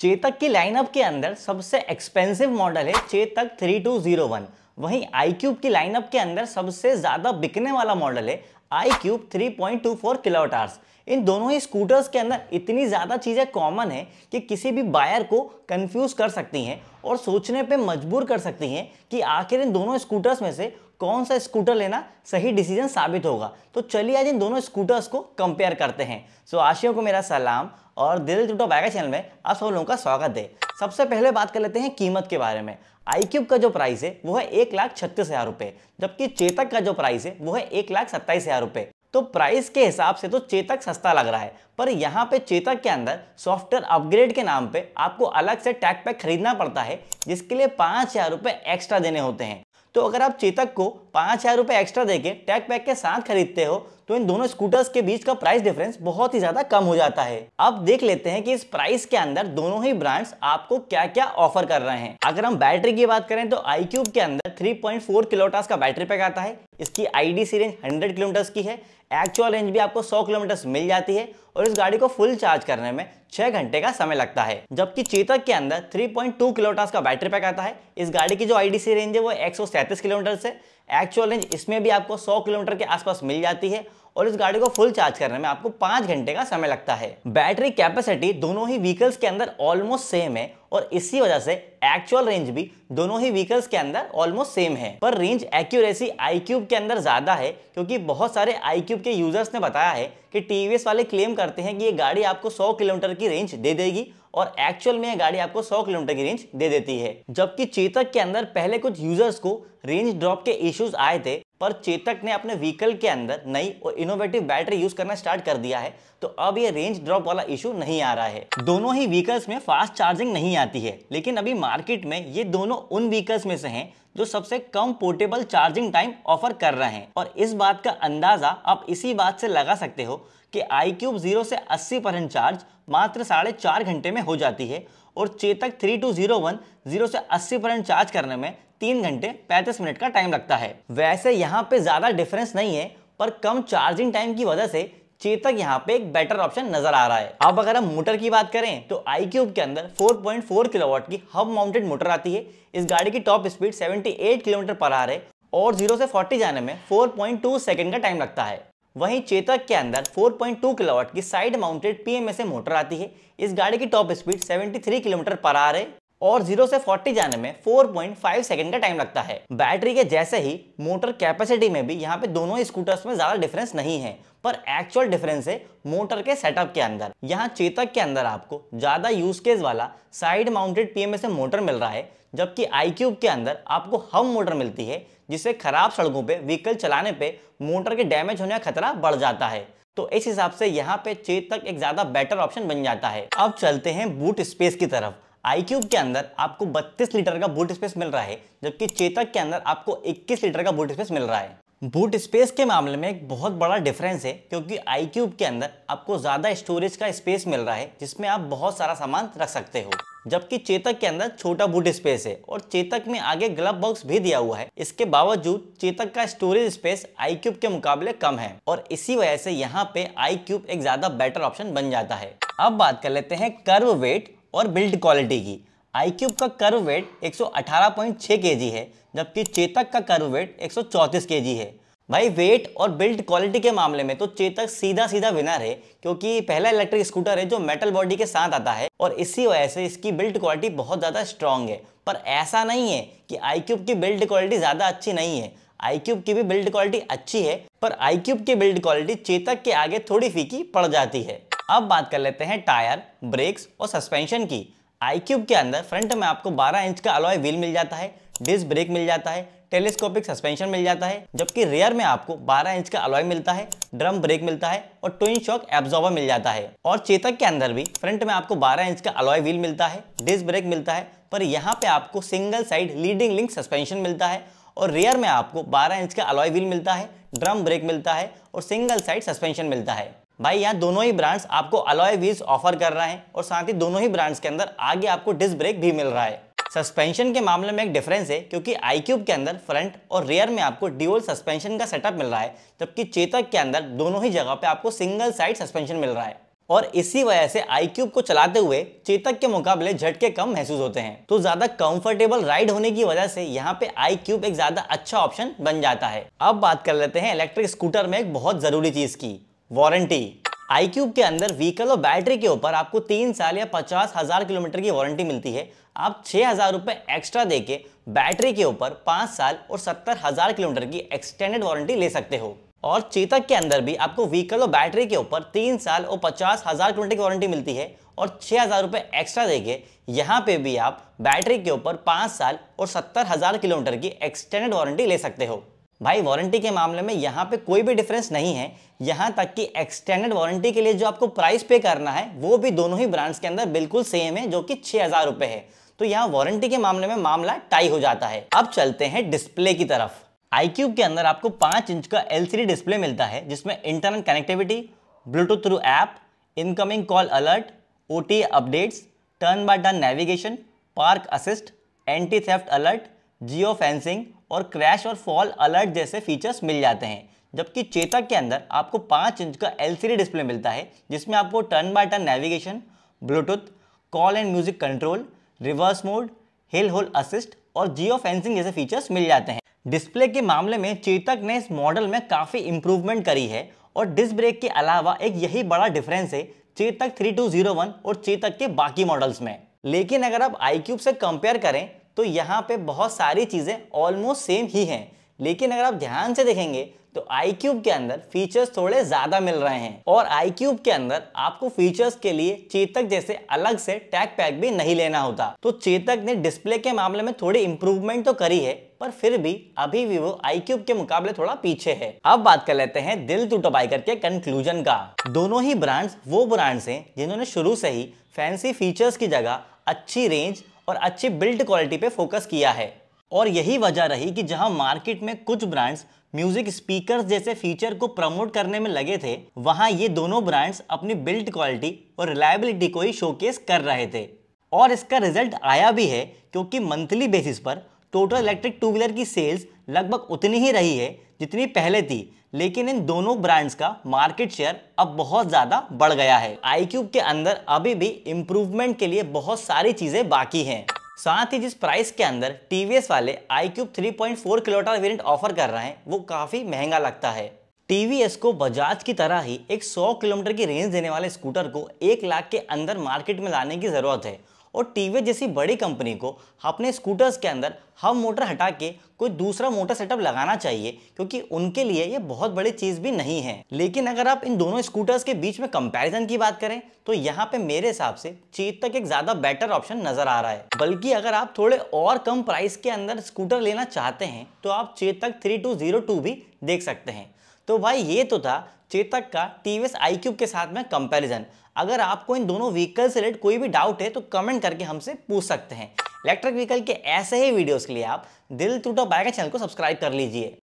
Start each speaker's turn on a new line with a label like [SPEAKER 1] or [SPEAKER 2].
[SPEAKER 1] चेतक की लाइनअप के अंदर सबसे एक्सपेंसिव मॉडल है चेतक 3201 वहीं आई क्यूब की लाइनअप के अंदर सबसे ज़्यादा बिकने वाला मॉडल है iQube three point two four किलोटार्स इन दोनों ही स्कूटर्स के अंदर इतनी ज़्यादा चीज़ें कॉमन है कि किसी भी बायर को कंफ्यूज कर सकती हैं और सोचने पे मजबूर कर सकती हैं कि आखिर इन दोनों स्कूटर्स में से कौन सा स्कूटर लेना सही डिसीजन साबित होगा तो चलिए आज इन दोनों स्कूटर्स को कंपेयर करते हैं सो आशियों को मेरा सलाम और दिल जुटो बायका चैनल में आप सब लोगों का स्वागत है सबसे पहले बात कर लेते हैं कीमत के बारे में आई क्यूब का जो प्राइस है वो है एक लाख छत्तीस हज़ार रुपए जबकि चेतक का जो प्राइस है वो है एक लाख सत्ताईस हज़ार रुपए तो प्राइस के हिसाब से तो चेतक सस्ता लग रहा है पर यहाँ पे चेतक के अंदर सॉफ्टवेयर अपग्रेड के नाम पे आपको अलग से टैग पैक खरीदना पड़ता है जिसके लिए पाँच हज़ार रुपये एक्स्ट्रा देने होते हैं तो अगर आप चेतक को पाँच हज़ार रुपये एक्स्ट्रा देके टैग पैक के साथ खरीदते हो तो इन दोनों स्कूटर्स के बीच का प्राइस डिफरेंस बहुत ही ज्यादा कम हो जाता है अब देख लेते हैं कि इस प्राइस के अंदर दोनों ही ब्रांड्स आपको क्या क्या ऑफर कर रहे हैं अगर हम बैटरी की बात करें तो आई के अंदर 3.4 किलोमीटर का बैटरी पैक आता है इसकी IDC range hundred kilometres की है एक्चुअल रेंज भी आपको 100 किलोमीटर मिल जाती है और इस गाड़ी को फुल चार्ज करने में 6 घंटे का समय लगता है जबकि चेतक के अंदर 3.2 पॉइंट का बैटरी पैक आता है इस गाड़ी की जो आई रेंज है वो एक सौ किलोमीटर है एक्चुअल रेंज इसमें भी आपको 100 किलोमीटर के आसपास मिल जाती है और इस गाड़ी को फुल चार्ज करने में आपको पांच घंटे का समय लगता है बैटरी कैपेसिटी दोनों ही व्हीकल्स के अंदर ऑलमोस्ट सेम है और इसी वजह से एक्चुअल रेंज भी दोनों ही व्हीकल्स के अंदर ऑलमोस्ट सेम है पर रेंज एक्यूरेसी आई क्यूब के अंदर ज़्यादा है क्योंकि बहुत सारे आई क्यूब के यूजर्स ने बताया है कि टीवीएस वाले क्लेम करते हैं कि ये गाड़ी आपको सौ किलोमीटर की रेंज दे देगी और एक्चुअल में ये गाड़ी आपको 100 किलोमीटर की रेंज दे देती है जबकि चेतक के अंदर पहले कुछ यूजर्स को रेंज ड्रॉप के इश्यूज आए थे पर चेतक ने अपने व्हीकल के अंदर नई और इनोवेटिव बैटरी यूज करना स्टार्ट कर दिया है तो अब ये रेंज ड्रॉप वाला इशू नहीं आ रहा है दोनों ही व्हीकल्स में फास्ट चार्जिंग नहीं आती है लेकिन अभी मार्केट में ये दोनों उन व्हीकल्स में से हैं जो सबसे कम पोर्टेबल चार्जिंग टाइम ऑफर कर रहे हैं और इस बात का अंदाजा आप इसी बात से लगा सकते हो कि आई क्यूब जीरो से अस्सी परसेंट चार्ज मात्र साढ़े चार घंटे में हो जाती है और Chetak three two zero one zero से अस्सी परसेंट चार्ज करने में तीन घंटे पैंतीस मिनट का टाइम लगता है वैसे यहाँ पे ज्यादा डिफरेंस नहीं है पर कम चार्जिंग टाइम की वजह से चेतक यहाँ पे एक बेटर ऑप्शन नजर आ रहा है अब अगर हम मोटर की बात करें तो आई क्यूब के अंदर 4.4 पॉइंट किलोवाट की हब माउंटेड मोटर आती है इस गाड़ी की टॉप स्पीड 78 किलोमीटर पर आ रहे और 0 से 40 जाने में 4.2 पॉइंट सेकेंड का टाइम लगता है वहीं चेतक के अंदर 4.2 पॉइंट किलोवाट की साइड माउंटेड पीएमएसए मोटर आती है इस गाड़ी की टॉप स्पीड सेवेंटी किलोमीटर पर आ रहे और जीरो से 40 जाने में 4.5 सेकंड का टाइम लगता है बैटरी के जैसे ही मोटर कैपेसिटी में भी यहाँ पे दोनों स्कूटर्स में ज्यादा डिफरेंस नहीं है पर एक्चुअल डिफरेंस है मोटर के सेटअप के अंदर यहाँ चेतक के अंदर आपको ज्यादा यूज केस वाला साइड माउंटेड पीएमएसए मोटर मिल रहा है जबकि आई के अंदर आपको हम मोटर मिलती है जिससे खराब सड़कों पे व्हीकल चलाने पे मोटर के डैमेज होने का खतरा बढ़ जाता है तो इस हिसाब से यहाँ पे चेतक एक ज्यादा बेटर ऑप्शन बन जाता है अब चलते हैं बूट स्पेस की तरफ आई क्यूब के अंदर आपको 32 लीटर का बूट स्पेस मिल रहा है जबकि चेतक के अंदर आपको 21 लीटर का बूट स्पेस मिल रहा है बूट स्पेस के मामले में एक बहुत बड़ा डिफरेंस है क्योंकि आई क्यूब के अंदर आपको ज़्यादा स्टोरेज का स्पेस मिल रहा है जिसमें आप बहुत सारा सामान रख सकते हो जबकि चेतक के अंदर छोटा बूट स्पेस है और चेतक में आगे ग्लव बॉक्स भी दिया हुआ है इसके बावजूद चेतक का स्टोरेज स्पेस आई क्यूब के मुकाबले कम है और इसी वजह से यहाँ पे आई क्यूब एक ज्यादा बेटर ऑप्शन बन जाता है अब बात कर लेते हैं कर्व वेट और बिल्ड क्वालिटी की आई क्यूब का कर्व वेट 118.6 केजी है जबकि चेतक का कर्व वेट 134 केजी है भाई वेट और बिल्ड क्वालिटी के मामले में तो चेतक सीधा सीधा विनर है क्योंकि पहला इलेक्ट्रिक स्कूटर है जो मेटल बॉडी के साथ आता है और इसी वजह से इसकी बिल्ड क्वालिटी बहुत ज़्यादा स्ट्रांग है पर ऐसा नहीं है कि आई क्यूब की बिल्ड क्वालिटी ज़्यादा अच्छी नहीं है आई क्यूब की भी बिल्ड क्वालिटी अच्छी है पर आई क्यूब की बिल्ड क्वालिटी चेतक के आगे थोड़ी फीकी पड़ जाती है अब बात कर लेते हैं टायर ब्रेक्स और सस्पेंशन की आई क्यूब के अंदर फ्रंट में आपको 12 इंच का अलॉय व्हील मिल जाता है डिस्क ब्रेक मिल जाता है टेलीस्कोपिक सस्पेंशन मिल जाता है जबकि रेयर में आपको 12 इंच का अलॉय मिलता है ड्रम ब्रेक मिलता है और ट्विन शॉक एब्जॉर्बर मिल जाता है और चेतक के अंदर भी फ्रंट में आपको 12 इंच का अलॉय व्हील मिलता है डिस्क ब्रेक मिलता है पर यहाँ पे आपको single side leading link suspension मिलता है और रेयर में आपको 12 इंच का अलॉय व्हील मिलता है ड्रम ब्रेक मिलता है और सिंगल साइड सस्पेंशन मिलता है भाई यहाँ दोनों ही ब्रांड्स आपको अलॉय व्हील्स ऑफर कर रहे हैं और साथ ही दोनों ही ब्रांड्स के अंदर आगे आपको डिस्क ब्रेक भी मिल रहा है सस्पेंशन के मामले में एक डिफरेंस है क्योंकि आई क्यूब के अंदर फ्रंट और रियर में आपको ड्यूअल सस्पेंशन का सेटअप मिल रहा है जबकि चेतक के अंदर दोनों ही जगह पे आपको सिंगल साइड सस्पेंशन मिल रहा है और इसी वजह से आई क्यूब को चलाते हुए चेतक के मुकाबले झटके कम महसूस होते हैं तो ज्यादा कंफर्टेबल राइड होने की वजह से यहाँ पे आई क्यूब एक ज्यादा अच्छा ऑप्शन बन जाता है अब बात कर लेते हैं इलेक्ट्रिक स्कूटर में एक बहुत जरूरी चीज की वारंटी आई क्यूब के अंदर व्हीकल और बैटरी के ऊपर आपको तीन साल या पचास हजार किलोमीटर की वारंटी मिलती है आप छह हजार रुपए एक्स्ट्रा देके बैटरी के ऊपर पांच साल और सत्तर हजार किलोमीटर की एक्सटेंडेड वारंटी ले सकते हो और चेतक के अंदर भी आपको व्हीकल और बैटरी के ऊपर तीन साल और पचास हजार किलोमीटर की वारंटी मिलती है और छह हजार रुपए एक्स्ट्रा देके यहाँ पे भी आप बैटरी के ऊपर पांच साल और सत्तर हजार किलोमीटर की एक्सटेंडेड वारंटी ले सकते हो भाई वारंटी के मामले में यहाँ पे कोई भी डिफरेंस नहीं है यहाँ तक कि एक्सटेंडेड वारंटी के लिए जो आपको प्राइस पे करना है वो भी दोनों ही ब्रांड्स के अंदर बिल्कुल सेम है जो कि छः हज़ार रुपये है तो यहाँ वारंटी के मामले में मामला टाई हो जाता है अब चलते हैं डिस्प्ले की तरफ आई के अंदर आपको पाँच इंच का एल डिस्प्ले मिलता है जिसमें internal connectivity Bluetooth through app incoming call alert ओ updates turn by turn navigation park assist anti theft alert geo fencing और क्रैश और फॉल अलर्ट जैसे फीचर्स मिल जाते हैं जबकि चेतक के अंदर आपको पाँच इंच का एलसीडी डिस्प्ले मिलता है जिसमें आपको turn by turn navigation Bluetooth call and music control reverse mode hill hold assist और जियो फेंसिंग जैसे फीचर्स मिल जाते हैं डिस्प्ले के मामले में चेतक ने इस मॉडल में काफ़ी इम्प्रूवमेंट करी है और डिस्क ब्रेक के अलावा एक यही बड़ा डिफरेंस है चेतक 3201 और चेतक के बाकी मॉडल्स में लेकिन अगर आप आई से कंपेयर करें तो यहाँ पे बहुत सारी चीज़ें ऑलमोस्ट सेम ही हैं लेकिन अगर आप ध्यान से देखेंगे तो आई क्यूब के अंदर फीचर्स थोड़े ज़्यादा मिल रहे हैं और आई क्यूब के अंदर आपको फीचर्स के लिए चेतक जैसे अलग से टैग पैक भी नहीं लेना होता तो चेतक ने डिस्प्ले के मामले में थोड़ी इम्प्रूवमेंट तो करी है पर फिर भी अभी भी वो आई क्यूब के मुकाबले थोड़ा पीछे है अब बात कर लेते हैं दिल टूटो बाइकर के कंक्लूजन का दोनों ही ब्रांड्स वो ब्रांड्स हैं जिन्होंने शुरू से ही फैंसी फीचर्स की जगह अच्छी रेंज और अच्छी बिल्ड क्वालिटी पे फोकस किया है और यही वजह रही कि जहां मार्केट में कुछ ब्रांड्स म्यूजिक स्पीकर्स जैसे फीचर को प्रमोट करने में लगे थे वहां ये दोनों ब्रांड्स अपनी बिल्ड क्वालिटी और रिलायबिलिटी को ही शोकेस कर रहे थे और इसका रिजल्ट आया भी है क्योंकि मंथली बेसिस पर टोटल इलेक्ट्रिक टू व्हीलर की सेल्स लगभग उतनी ही रही है जितनी पहले थी लेकिन इन दोनों ब्रांड्स का मार्केट शेयर अब बहुत ज़्यादा बढ़ गया है आई के अंदर अभी भी इम्प्रूवमेंट के लिए बहुत सारी चीज़ें बाकी हैं साथ ही जिस प्राइस के अंदर टीवीएस वाले iQube three kilometre variant offer कर रहे हैं वो काफ़ी महंगा लगता है टीवीएस को बजाज की तरह ही एक 100 किलोमीटर की रेंज देने वाले स्कूटर को एक लाख के अंदर मार्केट में लाने की ज़रूरत है और टीवीएस जैसी बड़ी कंपनी को अपने स्कूटर्स के अंदर हम मोटर हटा के कोई दूसरा मोटर सेटअप लगाना चाहिए क्योंकि उनके लिए ये बहुत बड़ी चीज़ भी नहीं है लेकिन अगर आप इन दोनों स्कूटर्स के बीच में कंपैरिजन की बात करें तो यहाँ पे मेरे हिसाब से चीत तक एक ज़्यादा बेटर ऑप्शन नज़र आ रहा है बल्कि अगर आप थोड़े और कम प्राइस के अंदर स्कूटर लेना चाहते हैं तो आप चेतक थ्री भी देख सकते हैं तो भाई ये तो था चेतक का टी वी आई क्यूब के साथ में कंपैरिजन अगर आपको इन दोनों व्हीकल से रिलेटेड कोई भी डाउट है तो कमेंट करके हमसे पूछ सकते हैं इलेक्ट्रिक व्हीकल के ऐसे ही वीडियोस के लिए आप दिल टूटा बाइक चैनल को सब्सक्राइब कर लीजिए